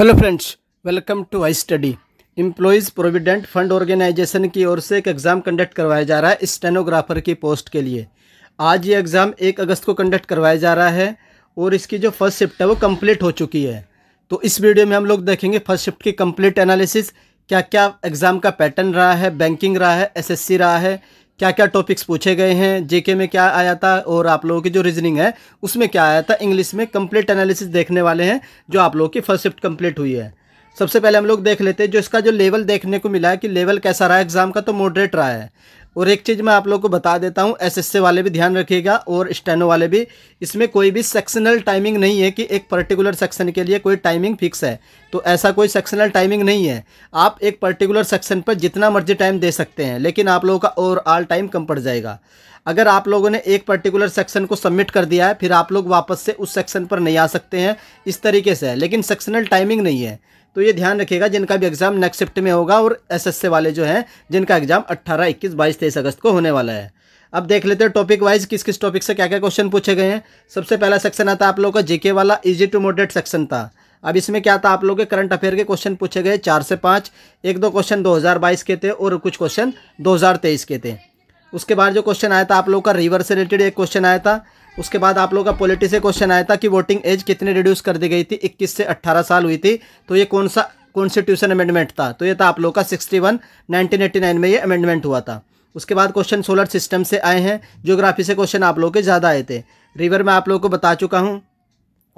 hello friends welcome to I study employees provident fund organisation की ओर से एक एग्ज़ाम कंडक्ट करवाया जा रहा है स्टेनोग्राफर की पोस्ट के लिए आज ये एग्ज़ाम एक अगस्त को कंडक्ट करवाया जा रहा है और इसकी जो फर्स्ट शिफ्ट है वो कंप्लीट हो चुकी है तो इस वीडियो में हम लोग देखेंगे फर्स्ट शिफ्ट की कंप्लीट एनालिसिस क्या क्या एग्ज़ाम का पैटर्न रहा है बैंकिंग रहा है एस रहा है क्या क्या टॉपिक्स पूछे गए हैं जेके में क्या आया था और आप लोगों की जो रीजनिंग है उसमें क्या आया था इंग्लिश में कंप्लीट एनालिसिस देखने वाले हैं जो आप लोगों की फर्स्ट शिफ्ट कंप्लीट हुई है सबसे पहले हम लोग देख लेते हैं जो इसका जो लेवल देखने को मिला है कि लेवल कैसा रहा है एग्ज़ाम का तो मॉडरेट रहा है और एक चीज़ मैं आप लोग को बता देता हूँ एस वाले भी ध्यान रखिएगा और स्टेनो वाले भी इसमें कोई भी सेक्शनल टाइमिंग नहीं है कि एक पर्टिकुलर सेक्शन के लिए कोई टाइमिंग फिक्स है तो ऐसा कोई सेक्शनल टाइमिंग नहीं है आप एक पर्टिकुलर सेक्शन पर जितना मर्जी टाइम दे सकते हैं लेकिन आप लोगों का ओवरऑल टाइम कम पड़ जाएगा अगर आप लोगों ने एक पर्टिकुलर सेक्शन को सबमिट कर दिया है फिर आप लोग वापस से उस सेक्शन पर नहीं आ सकते हैं इस तरीके से लेकिन सेक्शनल टाइमिंग नहीं है तो ये ध्यान रखिएगा जिनका भी एग्ज़ाम नेक्स्ट शिफ्ट में होगा और एस वाले जो हैं जिनका एग्ज़ाम 18, 21, 22, 23 अगस्त को होने वाला है अब देख लेते हैं टॉपिक वाइज किस किस टॉपिक से क्या क्या क्वेश्चन पूछे गए हैं सबसे पहला सेक्शन आता आप लोगों का जीके वाला इजी टू मोडेट सेक्शन था अब इसमें क्या था आप लोगों के करंट अफेयर के क्वेश्चन पूछे गए चार से पाँच एक दो क्वेश्चन 2022 के थे और कुछ क्वेश्चन 2023 के थे उसके बाद जो क्वेश्चन आया था आप लोग का रिवर से रिलेटेड एक क्वेश्चन आया था उसके बाद आप लोग का पॉलिटी से क्वेश्चन आया था कि वोटिंग एज कितने रिड्यूस कर दी गई थी 21 से 18 साल हुई थी तो ये कौन सा कॉन्स्टिट्यूशन अमेंडमेंट था तो ये था आप लोग का 61 1989 में ये अमेंडमेंट हुआ था उसके बाद क्वेश्चन सोलर सिस्टम से आए हैं ज्योग्राफी से क्वेश्चन आप लोग के ज़्यादा आए थे रिवर में आप लोग को बता चुका हूँ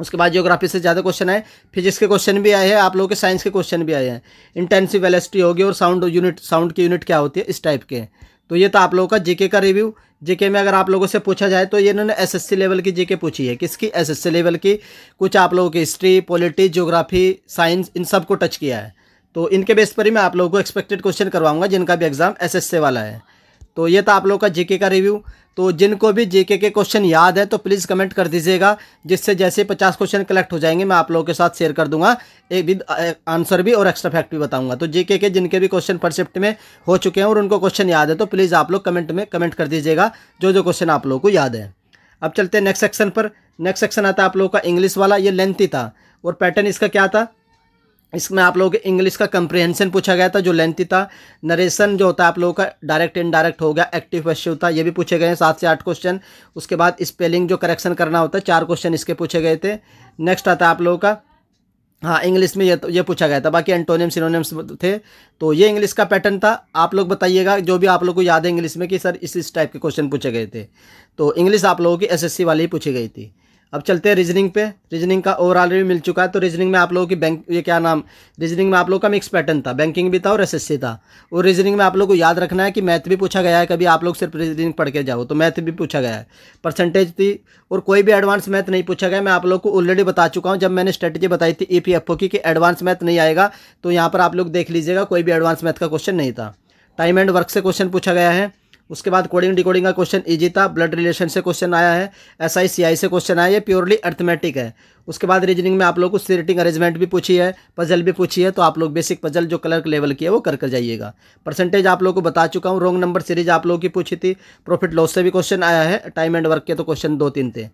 उसके बाद जियोग्राफी से ज़्यादा क्वेश्चन आए फिजिक्स के क्वेश्चन भी आए हैं आप लोगों के साइंस के क्वेश्चन भी आए हैं इंटेंसिव वेलेसिटी होगी और साउंड यूनिट साउंड की यूनिट क्या होती है इस टाइप के तो ये तो आप लोगों का जीके का रिव्यू जीके में अगर आप लोगों से पूछा जाए तो ये इन्होंने एसएससी लेवल की जीके पूछी है किसकी एसएससी लेवल की कुछ आप लोगों की हिस्ट्री पॉलिटिक्स ज्योग्राफी साइंस इन सब को टच किया है तो इनके बेस पर ही मैं आप लोगों को एक्सपेक्टेड क्वेश्चन करवाऊंगा जिनका भी एग्ज़ाम एसएससी वाला है तो ये था आप लोग का जीके का रिव्यू तो जिनको भी जीके के क्वेश्चन याद है तो प्लीज़ कमेंट कर दीजिएगा जिससे जैसे पचास क्वेश्चन कलेक्ट हो जाएंगे मैं आप लोगों के साथ शेयर कर दूंगा एक विद आंसर भी और एक्स्ट्रा फैक्ट भी बताऊंगा तो जीके के जिनके भी क्वेश्चन परसिप्ट में हो चुके हैं और उनको क्वेश्चन याद है तो प्लीज़ आप लोग कमेंट में कमेंट कर दीजिएगा जो जो क्वेश्चन आप लोगों को याद है अब चलते हैं नेक्स्ट सेक्शन पर नेक्स्ट सेक्शन आता है आप लोगों का इंग्लिश वाला ये लेंथी था और पैटर्न इसका क्या था इसमें आप लोगों के इंग्लिश का कंप्रिहेंशन पूछा गया था जो लेंथी था नरेशन जो होता है आप लोगों का डायरेक्ट इनडायरेक्ट हो गया एक्टिव क्वेश्चन था ये भी पूछे गए हैं सात से आठ क्वेश्चन उसके बाद स्पेलिंग जो करेक्शन करना होता है चार क्वेश्चन इसके पूछे गए थे नेक्स्ट आता है आप लोगों का हाँ इंग्लिश में ये तो ये पूछा गया था बाकी एंटोनियम सिनोनियम्स थे तो ये इंग्लिश का पैटर्न था आप लोग बताइएगा जो भी आप लोग को याद है इंग्लिश में कि सर इस इस टाइप के क्वेश्चन पूछे गए थे तो इंग्लिश आप लोगों की एसएससी वाली ही पूछी गई थी अब चलते हैं रीजनिंग पे रीजनिंग का ओवरऑल रिव्यू मिल चुका है तो रीजनिंग में आप लोगों की बैंक ये क्या नाम रीजनिंग में आप लोगों का मिक्स पैटर्न था बैंकिंग भी था और एस था और रीजनिंग में आप लोगों को याद रखना है कि मैथ भी पूछा गया है कभी आप लोग सिर्फ रीजनिंग पढ़ के जाओ तो मैथ भी पूछा गया है परसेंटेज थी और कोई भी एडवांस मैथ नहीं पूछा गया मैं आप लोग को ऑलरेडी बता चुका हूँ जब मैंने स्ट्रेटेजी बताई थी ई e की कि एडवांस मैथ नहीं आएगा तो यहाँ पर आप लोग देख लीजिएगा कोई भी एडवांस मैथ का क्वेश्चन नहीं था टाइम एंड वर्क से क्वेश्चन पूछा गया है उसके बाद कोडिंग डिकोडिंग का क्वेश्चन ईजी था ब्लड रिलेशन से क्वेश्चन आया है एस आई सी आई से क्वेश्चन आया है प्योरली अर्थमेटिक है उसके बाद रीजनिंग में आप लोग को सीटिंग अरेंजमेंट भी पूछी है पजल भी पूछी है तो आप लोग बेसिक पजल जो कलर लेवल की है वो कर कर जाइएगा परसेंटेज आप लोग को बता चुका हूँ रॉन्ग नंबर सीरीज आप लोगों की पूछी थी प्रॉफिट लॉस से भी क्वेश्चन आया है टाइम एंड वर्क के तो क्वेश्चन दो तीन थे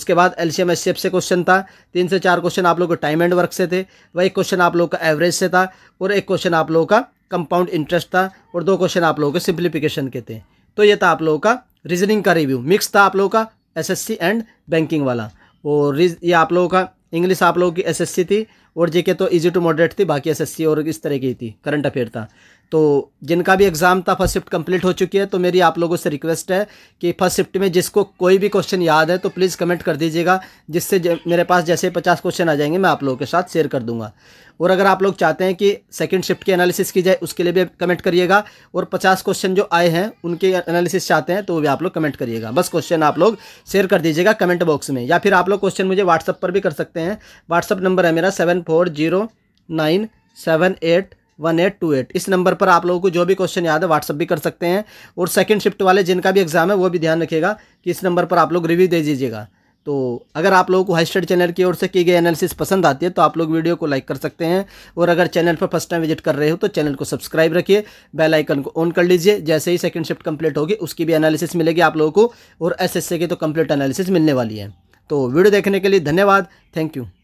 उसके बाद एल सी एम एस से क्वेश्चन था तीन से चार क्वेश्चन आप लोग को टाइम एंड वर्क से थे वही क्वेश्चन आप लोग का एवरेज से था और एक क्वेश्चन आप लोगों का कंपाउंड इंटरेस्ट था और दो क्वेश्चन आप लोगों के सिंप्लीफिकेशन के थे तो ये था आप लोगों का रीजनिंग का रिव्यू मिक्स था आप लोगों का एसएससी एंड बैंकिंग वाला और ये आप लोगों का इंग्लिश आप लोगों की एसएससी थी और जेके तो इजी टू मॉडरेट थी बाकी एसएससी और इस तरह की थी करंट अफेयर था तो जिनका भी एग्ज़ाम था फर्स्ट शिफ्ट कंप्लीट हो चुकी है तो मेरी आप लोगों से रिक्वेस्ट है कि फर्स्ट शिफ्ट में जिसको कोई भी क्वेश्चन याद है तो प्लीज़ कमेंट कर दीजिएगा जिससे मेरे पास जैसे पचास क्वेश्चन आ जाएंगे मैं आप लोगों के साथ शेयर कर दूंगा और अगर आप लोग चाहते हैं कि सेकंड शिफ्ट की एनालिसिस की जाए उसके लिए भी कमेंट करिएगा और पचास क्वेश्चन जो आए हैं उनके एनालिसिस चाहते हैं तो वो भी आप लोग कमेंट करिएगा बस क्वेश्चन आप लोग शेयर कर दीजिएगा कमेंट बॉक्स में या फिर आप लोग क्वेश्चन मुझे व्हाट्सअप पर भी कर सकते हैं व्हाट्सअप नंबर है मेरा seven four zero nine seven eight one eight two eight इस नंबर पर आप लोगों को जो भी क्वेश्चन याद है व्हाट्सअप भी कर सकते हैं और सेकंड शिफ्ट वाले जिनका भी एग्ज़ाम है वो भी ध्यान रखिएगा कि इस नंबर पर आप लोग रिव्यू दे दीजिएगा तो अगर आप लोगों को हाई स्टडी चैनल की ओर से की गई एनालिसिस पसंद आती है तो आप लोग वीडियो को लाइक कर सकते हैं और अगर चैनल पर फर्स्ट टाइम विजिट कर रहे हो तो चैनल को सब्सक्राइब रखिए बेल आइकन को ऑन कर लीजिए जैसे ही सेकंड शिफ्ट कंप्लीट होगी उसकी भी एनालिसिस मिलेगी आप लोगों को और एसएससी की तो कंप्लीट एनालिसिस मिलने वाली है तो वीडियो देखने के लिए धन्यवाद थैंक यू